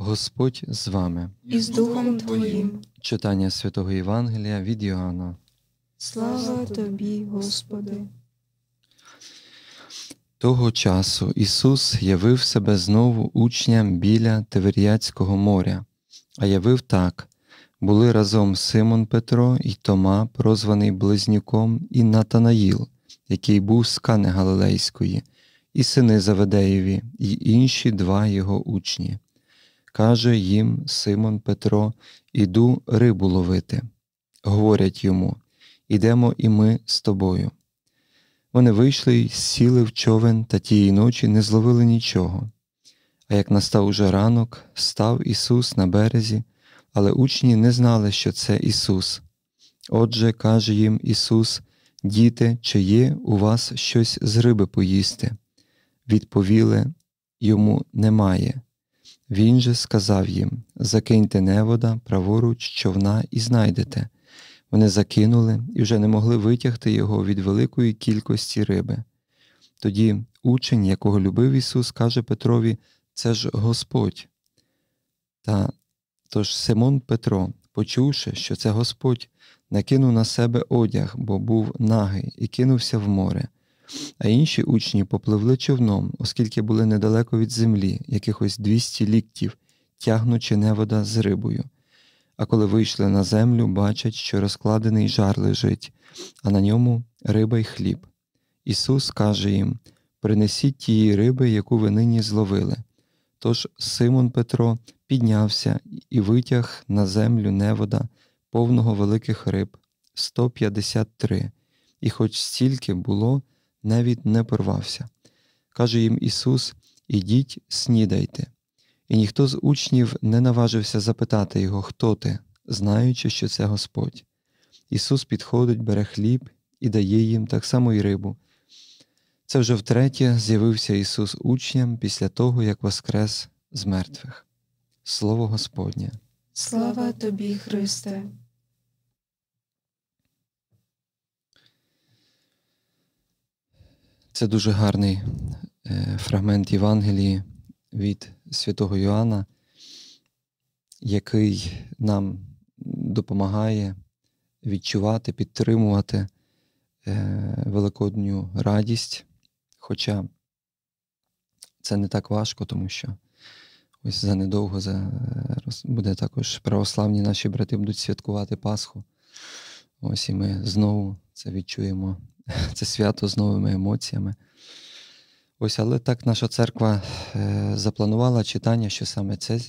Господь з вами і з Духом Твоїм. Читання святого Євангелія від Йоанна. Слава Тобі, Господи. Того часу Ісус явив себе знову учням біля Теверіяцького моря, а явив так були разом Симон Петро і Тома, прозваний Близнюком, і Натанаїл, який був з Кани Галилейської, і сини Заведеєві, і інші два його учні. Каже їм Симон Петро, іду рибу ловити. Говорять йому Ідемо і ми з тобою. Вони вийшли й сіли в човен та тієї ночі не зловили нічого. А як настав уже ранок, став Ісус на березі, але учні не знали, що це Ісус. Отже, каже їм Ісус: Діти, чи є у вас щось з риби поїсти? Відповіли йому немає. Він же сказав їм закиньте невода, праворуч, човна і знайдете. Вони закинули і вже не могли витягти його від великої кількості риби. Тоді учень, якого любив Ісус, каже Петрові Це ж Господь. Та тож Симон Петро, почувши, що це Господь, накинув на себе одяг, бо був нагий, і кинувся в море а інші учні попливли човном, оскільки були недалеко від землі, якихось 200 ліктів, тягнучи невода з рибою. А коли вийшли на землю, бачать, що розкладений жар лежить, а на ньому риба й хліб. Ісус каже їм Принесіть тієї риби, яку ви нині зловили. Тож Симон Петро піднявся і витяг на землю невода, повного великих риб 153, і хоч стільки було, навіть не порвався. Каже їм Ісус: Ідіть, снідайте. І ніхто з учнів не наважився запитати його, хто ти, знаючи, що це Господь. Ісус підходить, бере хліб і дає їм так само й рибу. Це вже втретє з'явився Ісус учням після того, як воскрес з мертвих. Слово Господнє. Слава тобі, Христе! Це дуже гарний е, фрагмент Євангелії від святого Йоанна, який нам допомагає відчувати, підтримувати е, великодню радість. Хоча це не так важко, тому що ось занедовго за е, буде також православні наші брати будуть святкувати Пасху. Ось і ми знову це відчуємо, це свято з новими емоціями. Ось, але так наша церква е, запланувала читання, що саме це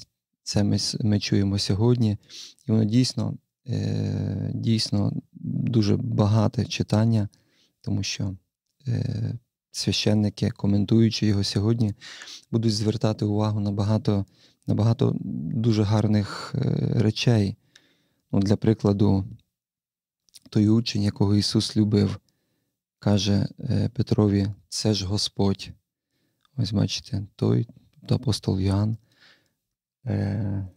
це ми ми чуємо сьогодні. І воно дійсно е, дійсно дуже багате читання, тому що е, священники, коментуючи його сьогодні, будуть звертати увагу на багато на багато дуже гарних речей. Ну, Для прикладу, той учень, якого Ісус любив, каже е, Петрові: Це ж Господь. Ось бачите, той апостол Йоанн. Е,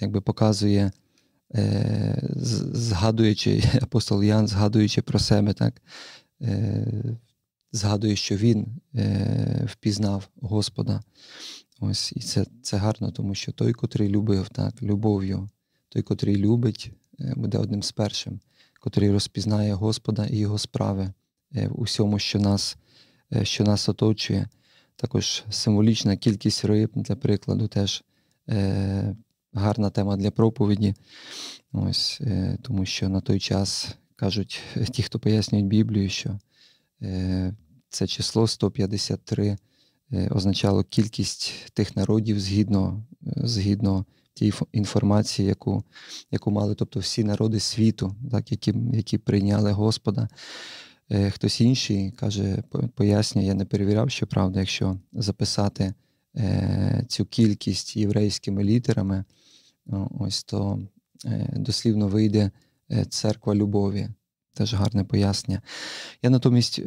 якби показує, е, згадуючи апостол Ян, згадуючи про себе, так, е, згадує, що він е, впізнав Господа. Ось, І це це гарно, тому що той, котрий любив так, любов'ю, той, котрий любить, е, буде одним з першим, котрий розпізнає Господа і його справи е, в усьому, що нас, е, що нас оточує. Також символічна кількість риб, для прикладу, теж е, гарна тема для проповіді, Ось, е, тому що на той час кажуть ті, хто пояснюють Біблію, що е, це число 153 е, означало кількість тих народів згідно згідно тій інформації, яку яку мали, тобто всі народи світу, так, які які прийняли Господа. Е, хтось інший каже, пояснює, я не перевіряв, що правда, якщо записати е, цю кількість єврейськими літерами, ось то е, дослівно вийде церква любові. Теж гарне пояснення. Я натомість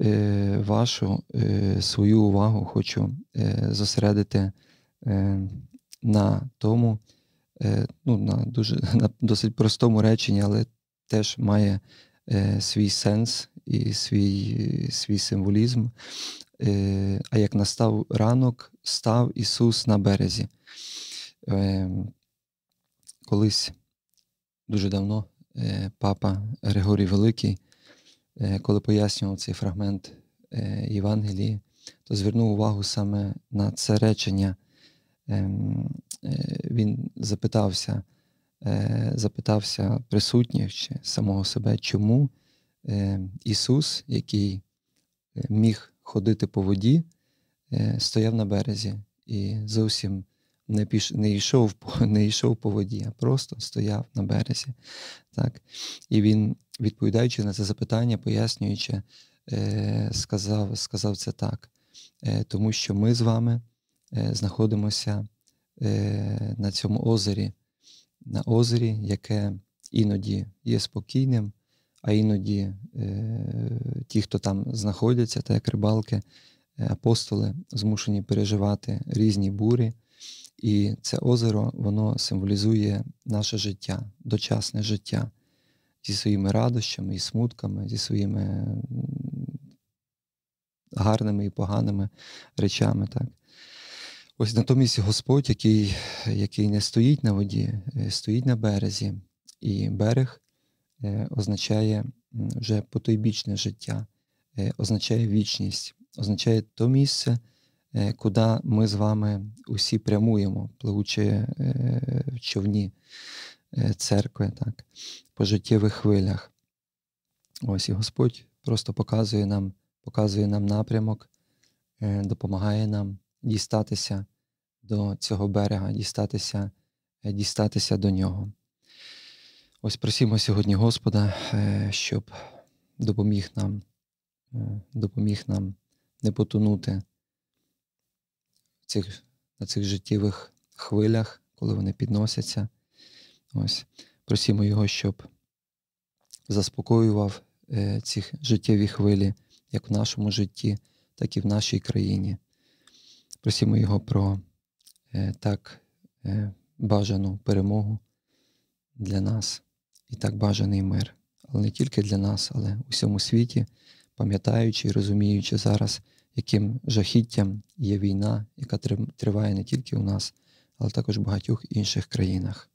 вашу свою увагу хочу зосередити на тому, Е, ну, на дуже на досить простому реченні, але теж має е, свій сенс і свій, свій символізм. Е, а як настав ранок, став Ісус на березі. Колись дуже давно папа Григорій Великий, коли пояснював цей фрагмент Євангелії, то звернув увагу саме на це речення ем, Е, він запитався е, запитався присутніх чи самого себе, чому е, Ісус, який міг ходити по воді, стояв на березі і зовсім не піш... не, йшов по... не йшов по воді, а просто стояв на березі. Так? І він, відповідаючи на це запитання, пояснюючи, сказав, сказав це так. Тому що ми з вами знаходимося Е, на цьому озері, на озері, яке іноді є спокійним, а іноді е, ті, хто там знаходяться, так як рибалки, е, апостоли змушені переживати різні бурі. І це озеро воно символізує наше життя, дочасне життя зі своїми радощами і смутками, зі своїми гарними і поганими речами. так. Ось натомість Господь, який який не стоїть на воді, е, стоїть на березі, і берег е, означає вже потойбічне життя, е, означає вічність, означає то місце, куди ми з вами усі прямуємо, пливучи в човні церкви, так, по життєвих хвилях. Ось і Господь просто показує нам, показує нам напрямок, допомагає нам дістатися до цього берега, дістатися, е, дістатися до нього. Ось просімо сьогодні Господа, е, щоб допоміг нам, е, допоміг нам не потонути цих, на цих життєвих хвилях, коли вони підносяться. Ось просімо його, щоб заспокоював ці життєві хвилі як в нашому житті, так і в нашій країні. Просімо його про е, так е, бажану перемогу для нас і так бажаний мир, але не тільки для нас, але у всьому світі, пам'ятаючи і розуміючи зараз, яким жахіттям є війна, яка триває не тільки у нас, але також в багатьох інших країнах.